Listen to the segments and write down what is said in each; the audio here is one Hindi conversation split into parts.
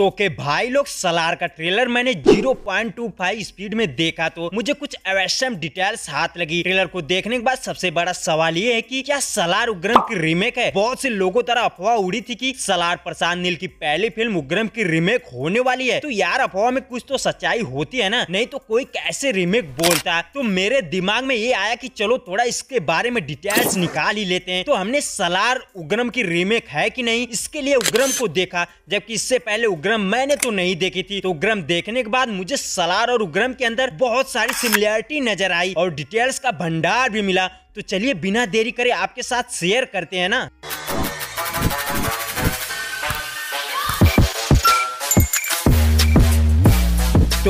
तो के भाई लोग सलार का ट्रेलर मैंने 0.25 स्पीड में देखा तो मुझे कुछ अवश्यम डिटेल्स हाथ लगी ट्रेलर को देखने के बाद सबसे बड़ा सवाल ये है कि क्या सलार उग्रम की रीमेक है बहुत से लोगों तरह अफवाह उड़ी थी कि सलार प्रसाद नील की पहली फिल्म उग्रम की रीमेक होने वाली है तो यार अफवाह में कुछ तो सच्चाई होती है ना नहीं तो कोई कैसे रीमेक बोलता तो मेरे दिमाग में ये आया की चलो थोड़ा इसके बारे में डिटेल्स निकाल ही लेते हैं तो हमने सलार उग्रम की रीमेक है की नहीं इसके लिए उग्रम को देखा जबकि इससे पहले उग्रम उग्रम मैंने तो नहीं देखी थी तो उग्रम देखने के बाद मुझे सलार और उग्रम के अंदर बहुत सारी सिमिलरिटी नजर आई और डिटेल्स का भंडार भी मिला तो चलिए बिना देरी करे आपके साथ शेयर करते हैं ना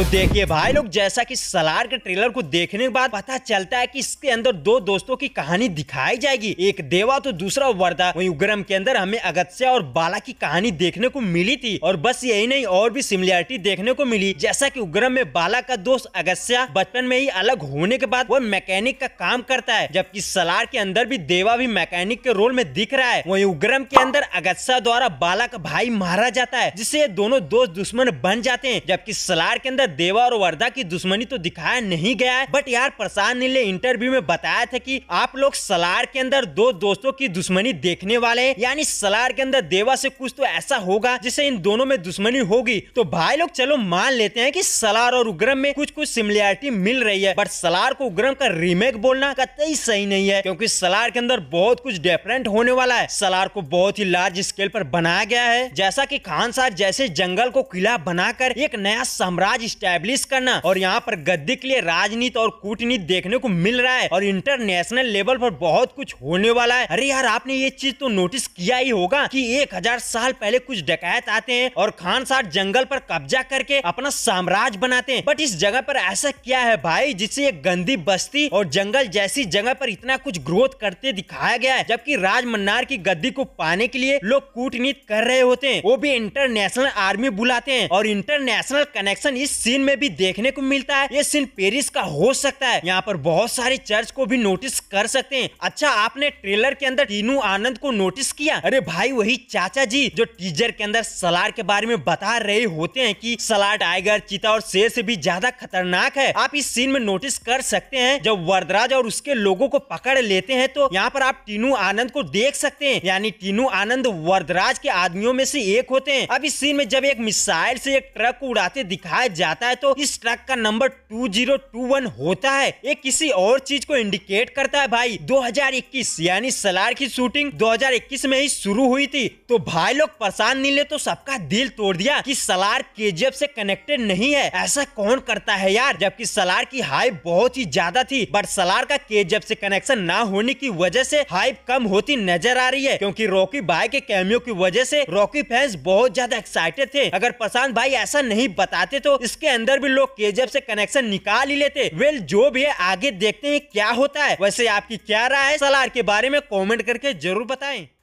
तो देखिए भाई लोग जैसा कि सलार के ट्रेलर को देखने के बाद पता चलता है कि इसके अंदर दो दोस्तों की कहानी दिखाई जाएगी एक देवा तो दूसरा वर्दा वही उग्रम के अंदर हमें अगत्या और बाला की कहानी देखने को मिली थी और बस यही नहीं और भी सिमिलरिटी देखने को मिली जैसा की उग्रम में बाला का दोस्त अगत्य बचपन में ही अलग होने के बाद वह मैकेनिक का काम करता है जबकि सलार के अंदर भी देवा भी मैकेनिक के रोल में दिख रहा है वही उग्रम के अंदर अगत्य द्वारा बाला का भाई मारा जाता है जिससे दोनों दोस्त दुश्मन बन जाते हैं जबकि सलार के अंदर देवा और वर्धा की दुश्मनी तो दिखाया नहीं गया है बट यार प्रसाद ने इंटरव्यू में बताया था कि आप लोग सलार के अंदर दो दोस्तों की दुश्मनी देखने वाले हैं यानी सलार के अंदर देवा से कुछ तो ऐसा होगा जिससे इन दोनों में दुश्मनी होगी तो भाई लोग चलो मान लेते हैं की सलार और उग्रम में कुछ कुछ सिमिलरिटी मिल रही है बट सलार को उग्रम का रिमेक बोलना कतई सही नहीं है क्यूँकी सलार के अंदर बहुत कुछ डिफरेंट होने वाला है सलार को बहुत ही लार्ज स्केल पर बनाया गया है जैसा की खान साहब जैसे जंगल को किला बनाकर एक नया साम्राज्य स्टैब्लिश करना और यहाँ पर गद्दी के लिए राजनीति और कूटनीति देखने को मिल रहा है और इंटरनेशनल लेवल पर बहुत कुछ होने वाला है अरे यार आपने ये चीज तो नोटिस किया ही होगा कि एक हजार साल पहले कुछ डकैत आते हैं और खान साहब जंगल पर कब्जा करके अपना साम्राज्य बनाते हैं बट इस जगह पर ऐसा क्या है भाई जिससे एक गंदी बस्ती और जंगल जैसी जगह पर इतना कुछ ग्रोथ करते दिखाया गया है जबकि राज मन्नार की गद्दी को पाने के लिए लोग कूटनीति कर रहे होते हैं वो भी इंटरनेशनल आर्मी बुलाते हैं और इंटरनेशनल कनेक्शन इस सीन में भी देखने को मिलता है ये सीन पेरिस का हो सकता है यहाँ पर बहुत सारे चर्च को भी नोटिस कर सकते हैं अच्छा आपने ट्रेलर के अंदर टीनू आनंद को नोटिस किया अरे भाई वही चाचा जी जो टीजर के अंदर सलार के बारे में बता रहे होते हैं कि सलार टाइगर चीता और शेर से भी ज्यादा खतरनाक है आप इस सीन में नोटिस कर सकते हैं जब वरदराज और उसके लोगों को पकड़ लेते हैं तो यहाँ पर आप टीनू आनंद को देख सकते हैं यानी टीनू आनंद वरदराज के आदमियों में से एक होते हैं अब इस सीन में जब एक मिसाइल से एक ट्रक को उड़ाते दिखाया जा जाता है तो इस ट्रक का number two zero two one होता है ये किसी और चीज को इंडिकेट करता है भाई 2021 यानी सलार की शूटिंग 2021 में ही शुरू हुई थी तो भाई लोग परेशान नहीं ले तो सबका दिल तोड़ दिया कि सलार केजीएफ से कनेक्टेड नहीं है ऐसा कौन करता है यार जबकि सलार की हाइप बहुत ही ज्यादा थी बट सलार का केजीएफ से कनेक्शन ना होने की वजह से हाइप कम होती नजर आ रही है क्योंकि रॉकी भाई के कैमियो की वजह से रॉकी फैंस बहुत ज्यादा एक्साइटेड थे अगर प्रशांत भाई ऐसा नहीं बताते तो इस इसके अंदर भी लोग केजब से कनेक्शन निकाल ही लेते वेल जो भी है आगे देखते हैं क्या होता है वैसे आपकी क्या राय है सलार के बारे में कॉमेंट करके जरूर बताएं